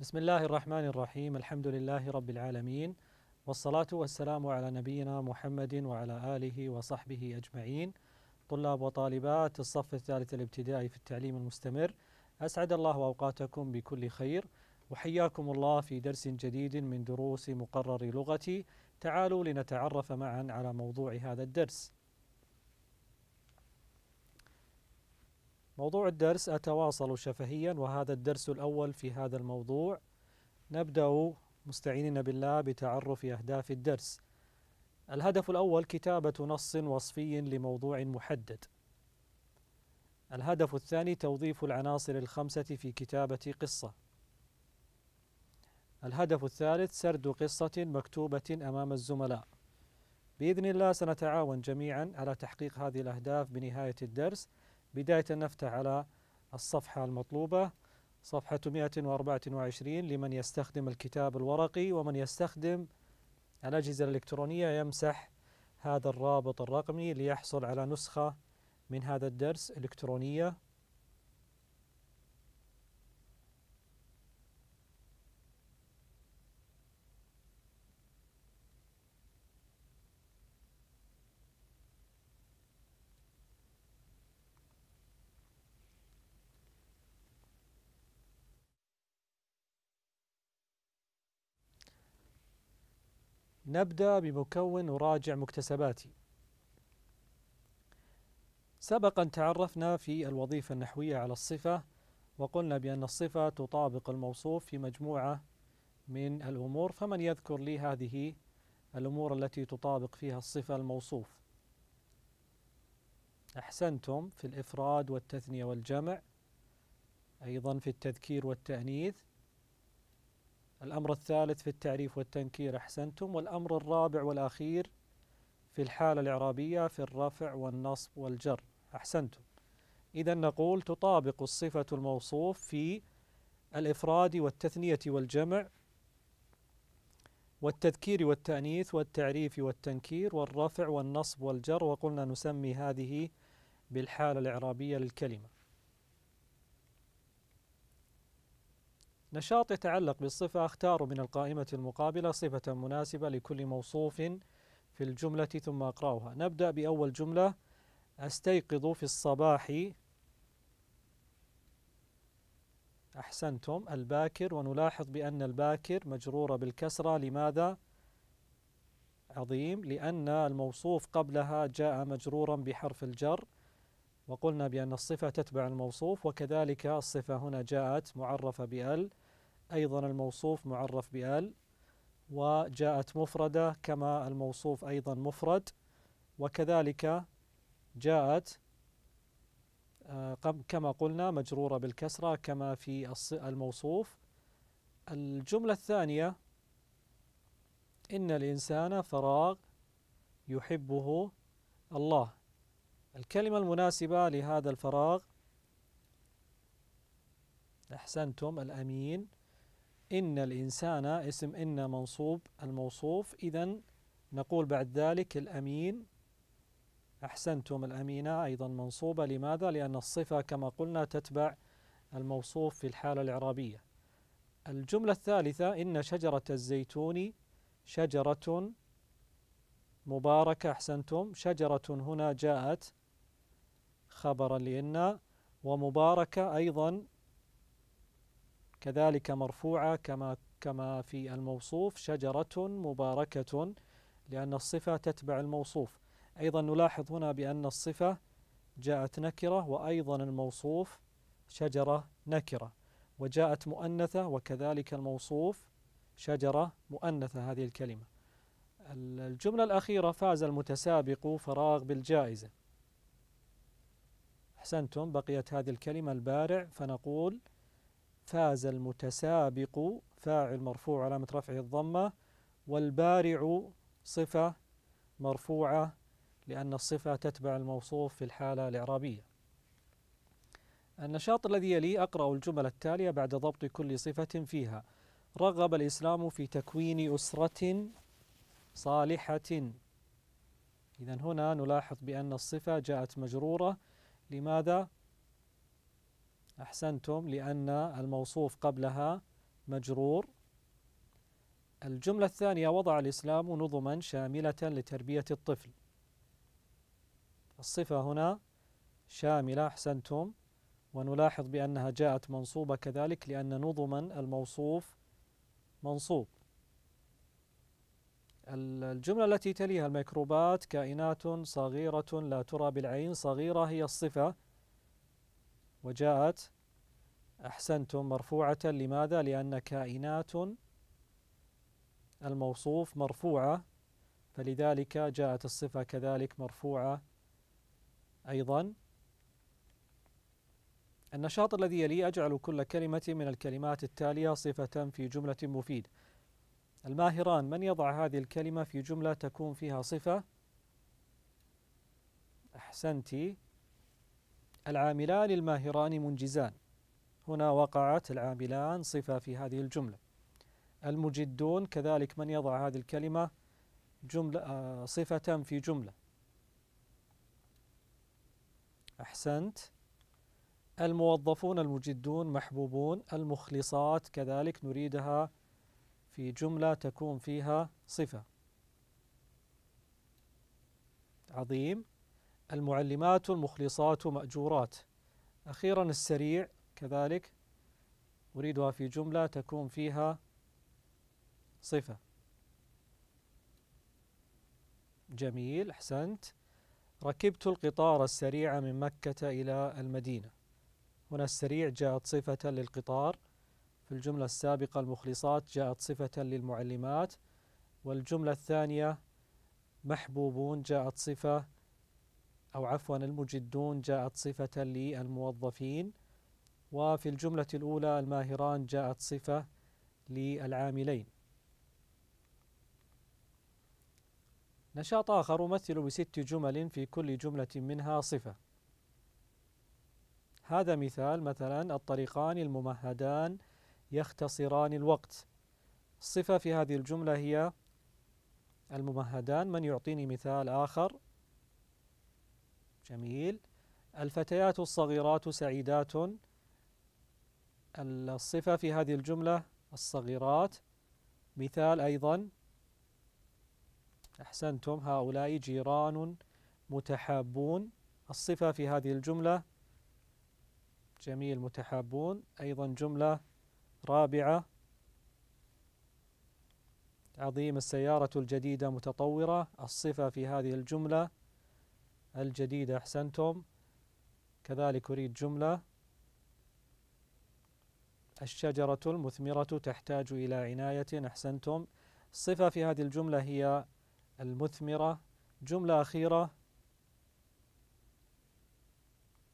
بسم الله الرحمن الرحيم الحمد لله رب العالمين والصلاة والسلام على نبينا محمد وعلى آله وصحبه أجمعين طلاب وطالبات الصف الثالث الابتدائي في التعليم المستمر أسعد الله أوقاتكم بكل خير وحياكم الله في درس جديد من دروس مقرر لغتي تعالوا لنتعرف معا على موضوع هذا الدرس موضوع الدرس أتواصل شفهيا وهذا الدرس الأول في هذا الموضوع نبدأ مستعينين بالله بتعرف أهداف الدرس الهدف الأول كتابة نص وصفي لموضوع محدد الهدف الثاني توظيف العناصر الخمسة في كتابة قصة الهدف الثالث سرد قصة مكتوبة أمام الزملاء بإذن الله سنتعاون جميعا على تحقيق هذه الأهداف بنهاية الدرس بداية نفتح على الصفحة المطلوبة صفحة 124 لمن يستخدم الكتاب الورقي ومن يستخدم الأجهزة الإلكترونية يمسح هذا الرابط الرقمي ليحصل على نسخة من هذا الدرس إلكترونية نبدأ بمكون نراجع مكتسباتي سبق أن تعرفنا في الوظيفة النحوية على الصفة وقلنا بأن الصفة تطابق الموصوف في مجموعة من الأمور فمن يذكر لي هذه الأمور التي تطابق فيها الصفة الموصوف أحسنتم في الإفراد والتثنية والجمع أيضا في التذكير والتأنيث الأمر الثالث في التعريف والتنكير أحسنتم والأمر الرابع والأخير في الحالة الإعرابية في الرفع والنصب والجر أحسنتم إذا نقول تطابق الصفة الموصوف في الإفراد والتثنية والجمع والتذكير والتأنيث والتعريف والتنكير والرفع والنصب والجر وقلنا نسمي هذه بالحالة الإعرابية للكلمة نشاط يتعلق بالصفة اختاروا من القائمة المقابلة صفة مناسبة لكل موصوف في الجملة ثم أقرأها نبدأ بأول جملة أستيقظ في الصباح أحسنتم الباكر ونلاحظ بأن الباكر مجرورة بالكسرة لماذا؟ عظيم لأن الموصوف قبلها جاء مجرورا بحرف الجر وقلنا بأن الصفة تتبع الموصوف وكذلك الصفة هنا جاءت معرفة بأل أيضا الموصوف معرف بآل وجاءت مفردة كما الموصوف أيضا مفرد وكذلك جاءت آه، كما قلنا مجرورة بالكسرة كما في الموصوف الجملة الثانية إن الإنسان فراغ يحبه الله الكلمة المناسبة لهذا الفراغ أحسنتم الأمين إن الإنسان اسم إن منصوب الموصوف إذا نقول بعد ذلك الأمين أحسنتم الأمينة أيضا منصوبة لماذا؟ لأن الصفة كما قلنا تتبع الموصوف في الحالة الإعرابية الجملة الثالثة إن شجرة الزيتون شجرة مباركة أحسنتم شجرة هنا جاءت خبرا لإن ومباركة أيضا كذلك مرفوعة كما كما في الموصوف شجرة مباركة لأن الصفة تتبع الموصوف أيضا نلاحظ هنا بأن الصفة جاءت نكرة وأيضا الموصوف شجرة نكرة وجاءت مؤنثة وكذلك الموصوف شجرة مؤنثة هذه الكلمة الجملة الأخيرة فاز المتسابق فراغ بالجائزة أحسنتم بقيت هذه الكلمة البارع فنقول فاز المتسابق فاعل مرفوع علامة رفعه الضمة والبارع صفة مرفوعة لأن الصفة تتبع الموصوف في الحالة الإعرابية النشاط الذي يلي أقرأ الجمل التالية بعد ضبط كل صفة فيها رغب الإسلام في تكوين أسرة صالحة إذا هنا نلاحظ بأن الصفة جاءت مجرورة لماذا؟ أحسنتم لأن الموصوف قبلها مجرور الجملة الثانية وضع الإسلام نظما شاملة لتربية الطفل الصفة هنا شاملة أحسنتم ونلاحظ بأنها جاءت منصوبة كذلك لأن نظما الموصوف منصوب الجملة التي تليها الميكروبات كائنات صغيرة لا ترى بالعين صغيرة هي الصفة وجاءت أحسنتم مرفوعة لماذا؟ لأن كائنات الموصوف مرفوعة فلذلك جاءت الصفة كذلك مرفوعة أيضا النشاط الذي يلي أجعل كل كلمة من الكلمات التالية صفة في جملة مفيد الماهران من يضع هذه الكلمة في جملة تكون فيها صفة أحسنتي العاملان الماهران منجزان هنا وقعت العاملان صفة في هذه الجملة المجدون كذلك من يضع هذه الكلمة جملة آه، صفة في جملة أحسنت الموظفون المجدون محبوبون المخلصات كذلك نريدها في جملة تكون فيها صفة عظيم المعلمات المخلصات مأجورات أخيرا السريع كذلك أريدها في جملة تكون فيها صفة جميل أحسنت ركبت القطار السريع من مكة إلى المدينة هنا السريع جاءت صفة للقطار في الجملة السابقة المخلصات جاءت صفة للمعلمات والجملة الثانية محبوبون جاءت صفة أو عفوا المجدون جاءت صفة للموظفين وفي الجملة الأولى الماهران جاءت صفة للعاملين نشاط آخر أمثل بست جمل في كل جملة منها صفة هذا مثال مثلا الطريقان الممهدان يختصران الوقت الصفة في هذه الجملة هي الممهدان من يعطيني مثال آخر جميل الفتيات الصغيرات سعيدات الصفة في هذه الجملة الصغيرات مثال أيضا أحسنتم هؤلاء جيران متحابون الصفة في هذه الجملة جميل متحابون أيضا جملة رابعة عظيم السيارة الجديدة متطورة الصفة في هذه الجملة الجديدة أحسنتم كذلك أريد جملة الشجرة المثمرة تحتاج إلى عناية أحسنتم الصفة في هذه الجملة هي المثمرة جملة أخيرة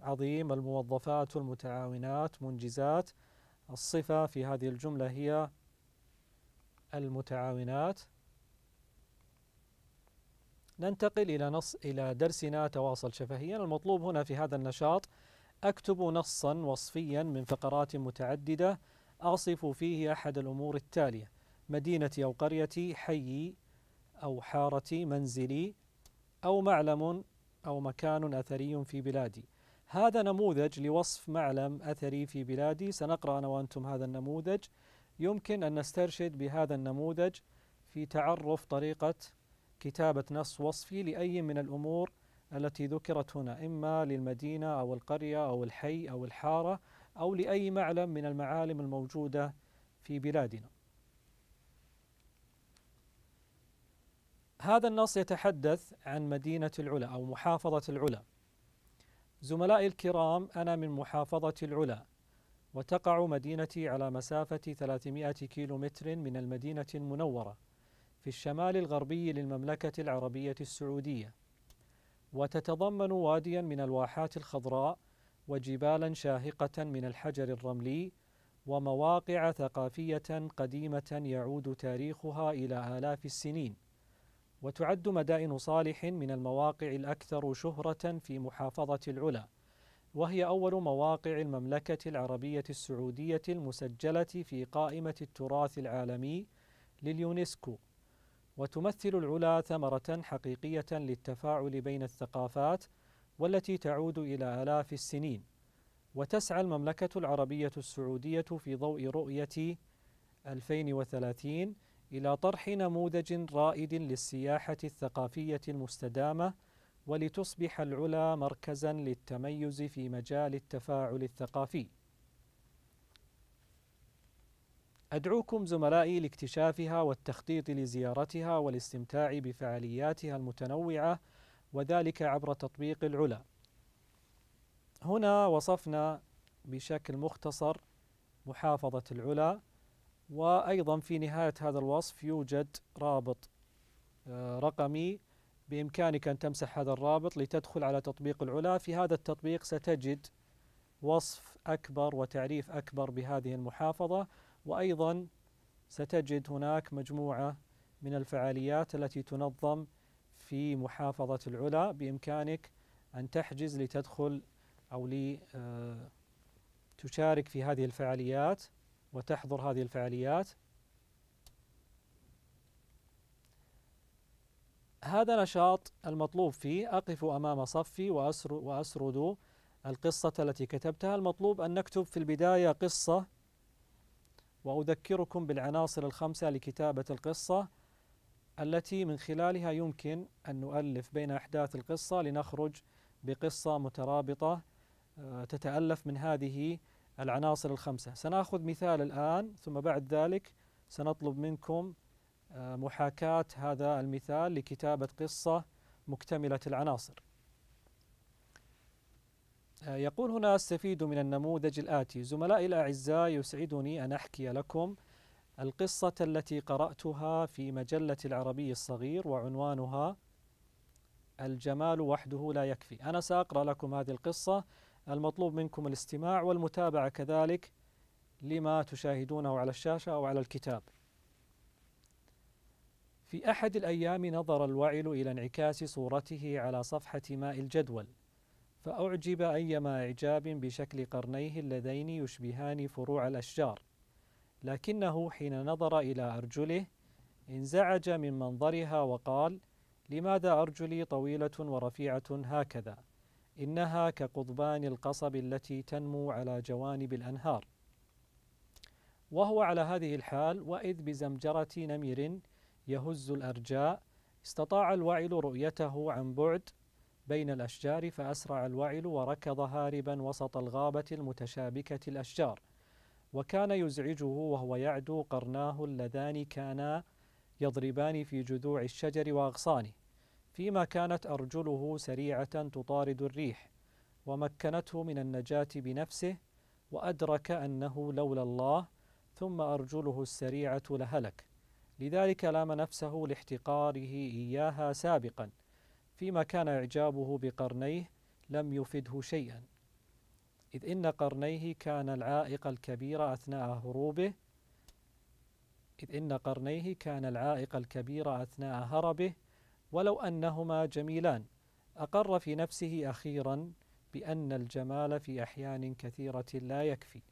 عظيم الموظفات المتعاونات منجزات الصفة في هذه الجملة هي المتعاونات ننتقل إلى نص إلى درسنا تواصل شفهيا المطلوب هنا في هذا النشاط أكتب نصا وصفيا من فقرات متعددة أصف فيه أحد الأمور التالية مدينتي أو قريتي حيي أو حارتي منزلي أو معلم أو مكان أثري في بلادي هذا نموذج لوصف معلم أثري في بلادي سنقرأ أنا وأنتم هذا النموذج يمكن أن نسترشد بهذا النموذج في تعرف طريقة كتابة نص وصفي لأي من الأمور التي ذكرت هنا إما للمدينة أو القرية أو الحي أو الحارة أو لأي معلم من المعالم الموجودة في بلادنا هذا النص يتحدث عن مدينة العلا أو محافظة العلا زملائي الكرام أنا من محافظة العلا وتقع مدينتي على مسافة 300 كيلو متر من المدينة المنورة في الشمال الغربي للمملكة العربية السعودية وتتضمن واديا من الواحات الخضراء وجبالا شاهقة من الحجر الرملي ومواقع ثقافية قديمة يعود تاريخها إلى آلاف السنين وتعد مدائن صالح من المواقع الأكثر شهرة في محافظة العلا وهي أول مواقع المملكة العربية السعودية المسجلة في قائمة التراث العالمي لليونسكو وتمثل العلا ثمرة حقيقية للتفاعل بين الثقافات والتي تعود إلى آلاف السنين وتسعى المملكة العربية السعودية في ضوء رؤية 2030 إلى طرح نموذج رائد للسياحة الثقافية المستدامة ولتصبح العلا مركزا للتميز في مجال التفاعل الثقافي أدعوكم زملائي لاكتشافها والتخطيط لزيارتها والاستمتاع بفعالياتها المتنوعة وذلك عبر تطبيق العلا. هنا وصفنا بشكل مختصر محافظة العلا وأيضا في نهاية هذا الوصف يوجد رابط آه، رقمي بإمكانك أن تمسح هذا الرابط لتدخل على تطبيق العلا في هذا التطبيق ستجد وصف أكبر وتعريف أكبر بهذه المحافظة وأيضا ستجد هناك مجموعة من الفعاليات التي تنظم في محافظة العلا بإمكانك أن تحجز لتدخل أو لتشارك آه، في هذه الفعاليات وتحضر هذه الفعاليات هذا نشاط المطلوب فيه أقف أمام صفي وأسرد القصة التي كتبتها المطلوب أن نكتب في البداية قصة وأذكركم بالعناصر الخمسة لكتابة القصة التي من خلالها يمكن أن نؤلف بين أحداث القصة لنخرج بقصة مترابطة آه، تتألف من هذه العناصر الخمسة سنأخذ مثال الآن ثم بعد ذلك سنطلب منكم آه، محاكاة هذا المثال لكتابة قصة مكتملة العناصر آه، يقول هنا استفيد من النموذج الآتي زملائي الأعزاء يسعدني أن أحكي لكم القصة التي قرأتها في مجلة العربي الصغير وعنوانها الجمال وحده لا يكفي أنا سأقرأ لكم هذه القصة المطلوب منكم الاستماع والمتابعة كذلك لما تشاهدونه على الشاشة أو على الكتاب في أحد الأيام نظر الوعل إلى انعكاس صورته على صفحة ماء الجدول فأعجب أيما إعجاب بشكل قرنيه اللذين يشبهان فروع الأشجار لكنه حين نظر إلى أرجله انزعج من منظرها وقال لماذا أرجلي طويلة ورفيعة هكذا إنها كقضبان القصب التي تنمو على جوانب الأنهار وهو على هذه الحال وإذ بزمجرة نمر يهز الأرجاء استطاع الوعل رؤيته عن بعد بين الأشجار فأسرع الوعل وركض هاربا وسط الغابة المتشابكة الأشجار وكان يزعجه وهو يعدو قرناه اللذان كانا يضربان في جذوع الشجر وأغصانه فيما كانت أرجله سريعة تطارد الريح ومكنته من النجاة بنفسه وأدرك أنه لولا الله ثم أرجله السريعة لهلك لذلك لام نفسه لاحتقاره إياها سابقاً فيما كان إعجابه بقرنيه لم يفده شيئا إذ إن قرنيه كان العائق الكبير أثناء هروبه إذ إن قرنيه كان العائق الكبير أثناء هربه ولو أنهما جميلان أقر في نفسه أخيرا بأن الجمال في أحيان كثيرة لا يكفي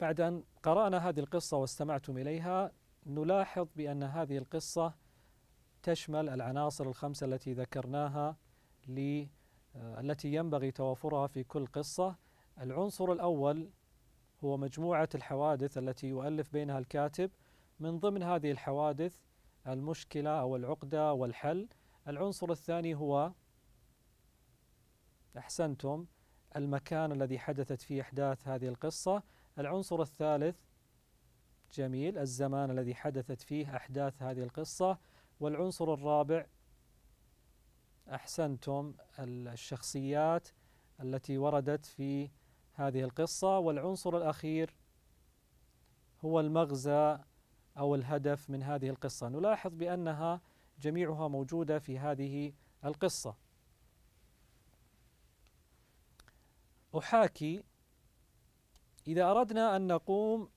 بعد أن قرأنا هذه القصة واستمعتم إليها نلاحظ بأن هذه القصة تشمل العناصر الخمسة التي ذكرناها آه، التي ينبغي توافرها في كل قصة العنصر الأول هو مجموعة الحوادث التي يؤلف بينها الكاتب من ضمن هذه الحوادث المشكلة أو العقدة والحل العنصر الثاني هو أحسنتم المكان الذي حدثت فيه أحداث هذه القصة العنصر الثالث جميل الزمان الذي حدثت فيه أحداث هذه القصة والعنصر الرابع أحسنتم الشخصيات التي وردت في هذه القصة والعنصر الأخير هو المغزى أو الهدف من هذه القصة نلاحظ بأنها جميعها موجودة في هذه القصة أحاكي إذا أردنا أن نقوم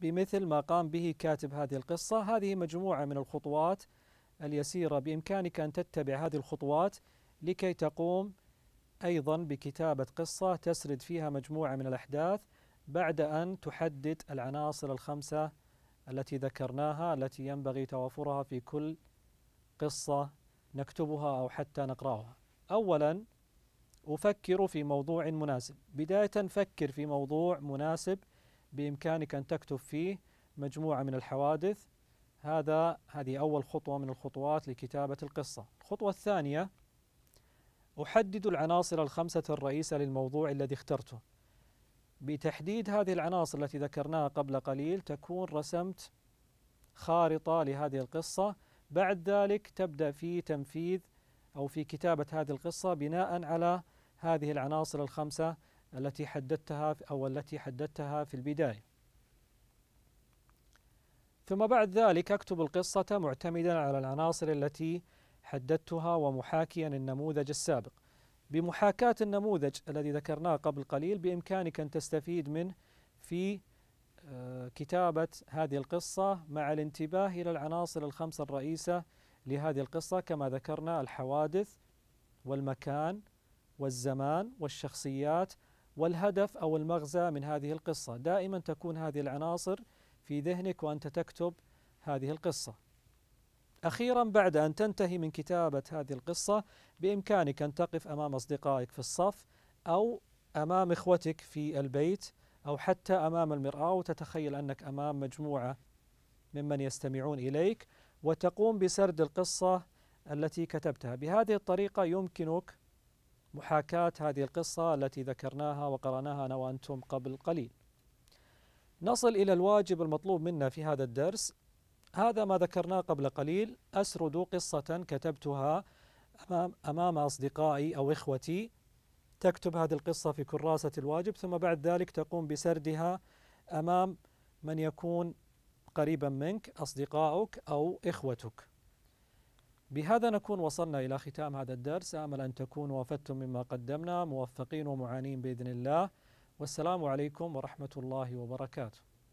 بمثل ما قام به كاتب هذه القصة هذه مجموعة من الخطوات اليسيرة بإمكانك أن تتبع هذه الخطوات لكي تقوم أيضا بكتابة قصة تسرد فيها مجموعة من الأحداث بعد أن تحدد العناصر الخمسة التي ذكرناها التي ينبغي توافرها في كل قصة نكتبها أو حتى نقرأها أولا أفكر في موضوع مناسب بداية فكر في موضوع مناسب بإمكانك أن تكتب فيه مجموعة من الحوادث هذا هذه أول خطوة من الخطوات لكتابة القصة الخطوة الثانية أحدد العناصر الخمسة الرئيسة للموضوع الذي اخترته بتحديد هذه العناصر التي ذكرناها قبل قليل تكون رسمت خارطة لهذه القصة بعد ذلك تبدأ في تنفيذ أو في كتابة هذه القصة بناء على هذه العناصر الخمسة التي حددتها أو التي حددتها في البداية ثم بعد ذلك أكتب القصة معتمدا على العناصر التي حددتها ومحاكيا النموذج السابق بمحاكاة النموذج الذي ذكرناه قبل قليل بإمكانك أن تستفيد منه في آه، كتابة هذه القصة مع الانتباه إلى العناصر الخمسة الرئيسة لهذه القصة كما ذكرنا الحوادث والمكان والزمان والشخصيات والهدف أو المغزى من هذه القصة دائما تكون هذه العناصر في ذهنك وأنت تكتب هذه القصة أخيرا بعد أن تنتهي من كتابة هذه القصة بإمكانك أن تقف أمام أصدقائك في الصف أو أمام إخوتك في البيت أو حتى أمام المرآة وتتخيل أنك أمام مجموعة ممن يستمعون إليك وتقوم بسرد القصة التي كتبتها بهذه الطريقة يمكنك محاكاة هذه القصة التي ذكرناها وقرأناها أنا وأنتم قبل قليل نصل إلى الواجب المطلوب منا في هذا الدرس هذا ما ذكرناه قبل قليل أسرد قصة كتبتها أمام, أمام أصدقائي أو إخوتي تكتب هذه القصة في كراسة الواجب ثم بعد ذلك تقوم بسردها أمام من يكون قريبا منك أصدقائك أو إخوتك بهذا نكون وصلنا إلى ختام هذا الدرس آمل أن تكونوا وفدتم مما قدمنا موفقين ومعانين بإذن الله والسلام عليكم ورحمة الله وبركاته